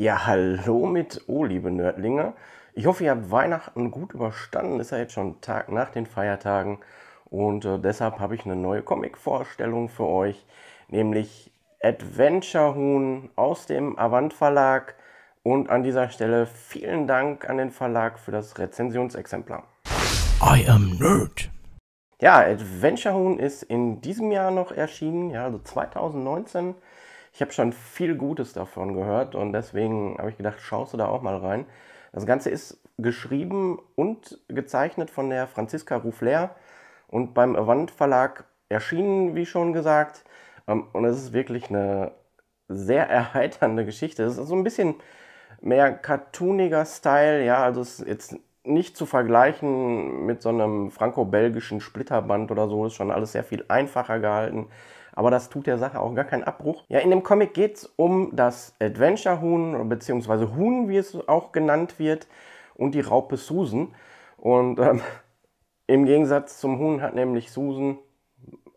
Ja, hallo mit O, oh, liebe Nerdlinge. Ich hoffe, ihr habt Weihnachten gut überstanden. Ist ja jetzt schon Tag nach den Feiertagen. Und äh, deshalb habe ich eine neue Comic-Vorstellung für euch, nämlich Adventure Huhn aus dem Avant Verlag. Und an dieser Stelle vielen Dank an den Verlag für das Rezensionsexemplar. I am Nerd. Ja, Adventure Huhn ist in diesem Jahr noch erschienen, ja, also 2019 ich habe schon viel Gutes davon gehört und deswegen habe ich gedacht, schaust du da auch mal rein. Das Ganze ist geschrieben und gezeichnet von der Franziska Ruffler und beim Avant Verlag erschienen, wie schon gesagt. Ähm, und es ist wirklich eine sehr erheiternde Geschichte. Es ist so ein bisschen mehr cartooniger Style, ja, also es ist jetzt nicht zu vergleichen mit so einem franco-belgischen Splitterband oder so, ist schon alles sehr viel einfacher gehalten aber das tut der Sache auch gar keinen Abbruch. Ja, in dem Comic geht es um das Adventure-Huhn, beziehungsweise Huhn, wie es auch genannt wird, und die Raupe Susan. Und ähm, im Gegensatz zum Huhn hat nämlich Susan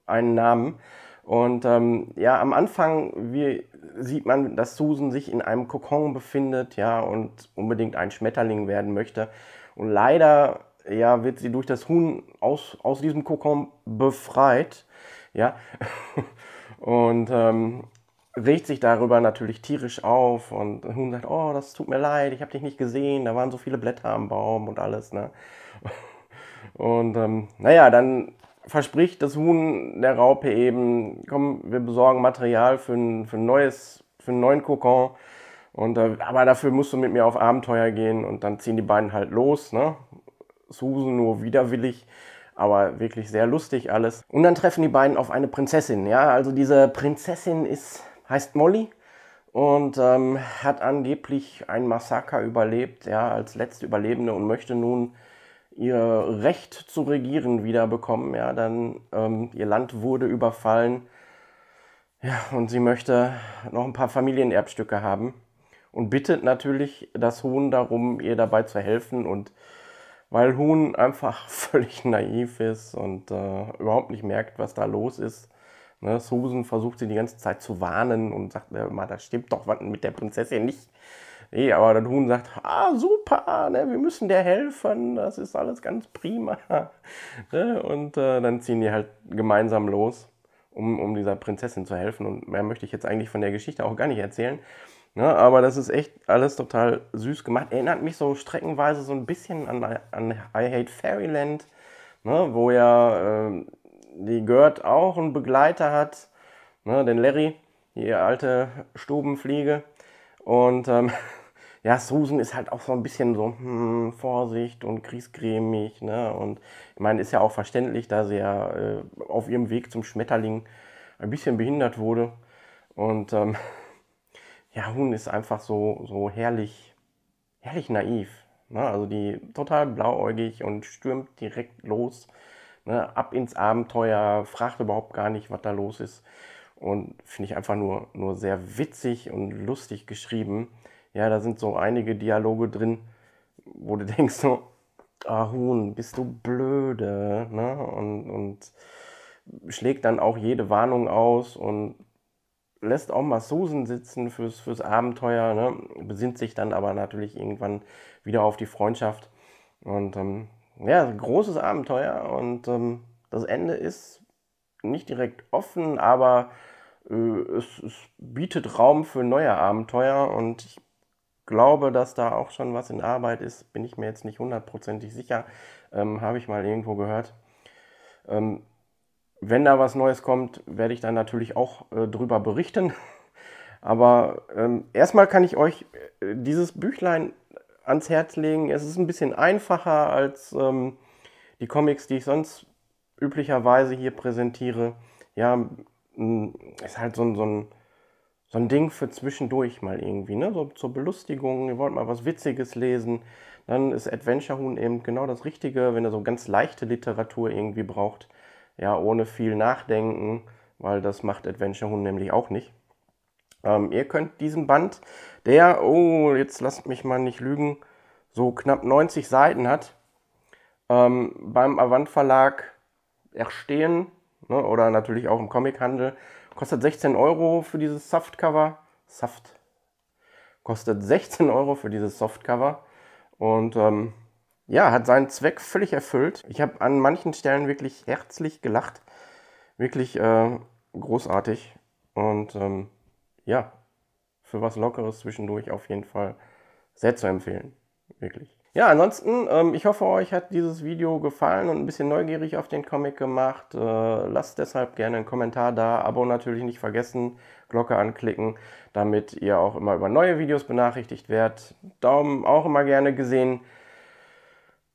einen Namen. Und ähm, ja, am Anfang wie, sieht man, dass Susan sich in einem Kokon befindet, ja, und unbedingt ein Schmetterling werden möchte. Und leider ja, wird sie durch das Huhn aus, aus diesem Kokon befreit ja. Und ähm, regt sich darüber natürlich tierisch auf und Huhn sagt, oh, das tut mir leid, ich habe dich nicht gesehen, da waren so viele Blätter am Baum und alles, ne. Und ähm, naja, dann verspricht das Huhn der Raupe eben, komm, wir besorgen Material für ein, für ein neues, für einen neuen Kokon. Und, äh, aber dafür musst du mit mir auf Abenteuer gehen und dann ziehen die beiden halt los. Ne? Susan nur widerwillig aber wirklich sehr lustig alles. Und dann treffen die beiden auf eine Prinzessin, ja, also diese Prinzessin ist, heißt Molly und ähm, hat angeblich ein Massaker überlebt, ja, als letzte Überlebende und möchte nun ihr Recht zu regieren wiederbekommen, ja, dann ähm, ihr Land wurde überfallen, ja, und sie möchte noch ein paar Familienerbstücke haben und bittet natürlich das Huhn darum, ihr dabei zu helfen und weil Huhn einfach völlig naiv ist und äh, überhaupt nicht merkt, was da los ist. Ne, Susan versucht sie die ganze Zeit zu warnen und sagt immer, das stimmt doch mit der Prinzessin nicht. Nee, aber dann Huhn sagt, ah, super, ne, wir müssen dir helfen, das ist alles ganz prima. ne, und äh, dann ziehen die halt gemeinsam los, um, um dieser Prinzessin zu helfen. Und mehr möchte ich jetzt eigentlich von der Geschichte auch gar nicht erzählen. Ne, aber das ist echt alles total süß gemacht. Erinnert mich so streckenweise so ein bisschen an, an I Hate Fairyland, ne, wo ja äh, die Gerd auch einen Begleiter hat, ne, den Larry, die alte Stubenfliege. Und ähm, ja, Susan ist halt auch so ein bisschen so hm, Vorsicht und kriegsgrämig. Ne? Und ich meine, ist ja auch verständlich, da sie ja äh, auf ihrem Weg zum Schmetterling ein bisschen behindert wurde. Und ähm, ja, Huhn ist einfach so, so herrlich, herrlich naiv. Ne? Also die total blauäugig und stürmt direkt los. Ne? Ab ins Abenteuer, fragt überhaupt gar nicht, was da los ist. Und finde ich einfach nur, nur sehr witzig und lustig geschrieben. Ja, da sind so einige Dialoge drin, wo du denkst so, ah Huhn, bist du blöde. Ne? Und, und schlägt dann auch jede Warnung aus und lässt auch mal Susan sitzen fürs, fürs Abenteuer, ne? besinnt sich dann aber natürlich irgendwann wieder auf die Freundschaft. Und ähm, ja, großes Abenteuer und ähm, das Ende ist nicht direkt offen, aber äh, es, es, bietet Raum für neue Abenteuer und ich glaube, dass da auch schon was in Arbeit ist, bin ich mir jetzt nicht hundertprozentig sicher, ähm, habe ich mal irgendwo gehört. Ähm, wenn da was Neues kommt, werde ich dann natürlich auch äh, drüber berichten. Aber ähm, erstmal kann ich euch äh, dieses Büchlein ans Herz legen. Es ist ein bisschen einfacher als ähm, die Comics, die ich sonst üblicherweise hier präsentiere. Ja, ist halt so ein, so ein, so ein Ding für zwischendurch mal irgendwie, ne? So zur Belustigung, ihr wollt mal was Witziges lesen. Dann ist Adventure Huhn eben genau das Richtige, wenn ihr so ganz leichte Literatur irgendwie braucht ja, ohne viel Nachdenken, weil das macht Adventure Hund nämlich auch nicht. Ähm, ihr könnt diesen Band, der, oh, jetzt lasst mich mal nicht lügen, so knapp 90 Seiten hat, ähm, beim Avant Verlag erstehen ne, oder natürlich auch im Comichandel. Kostet 16 Euro für dieses Softcover. Saft Kostet 16 Euro für dieses Softcover. Und ähm, ja, hat seinen Zweck völlig erfüllt. Ich habe an manchen Stellen wirklich herzlich gelacht. Wirklich äh, großartig. Und ähm, ja, für was Lockeres zwischendurch auf jeden Fall sehr zu empfehlen. Wirklich. Ja, ansonsten, ähm, ich hoffe, euch hat dieses Video gefallen und ein bisschen neugierig auf den Comic gemacht. Äh, lasst deshalb gerne einen Kommentar da, Abo natürlich nicht vergessen, Glocke anklicken, damit ihr auch immer über neue Videos benachrichtigt werdet. Daumen auch immer gerne gesehen.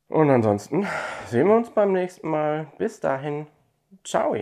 Und ansonsten sehen wir uns beim nächsten Mal. Bis dahin, ciao.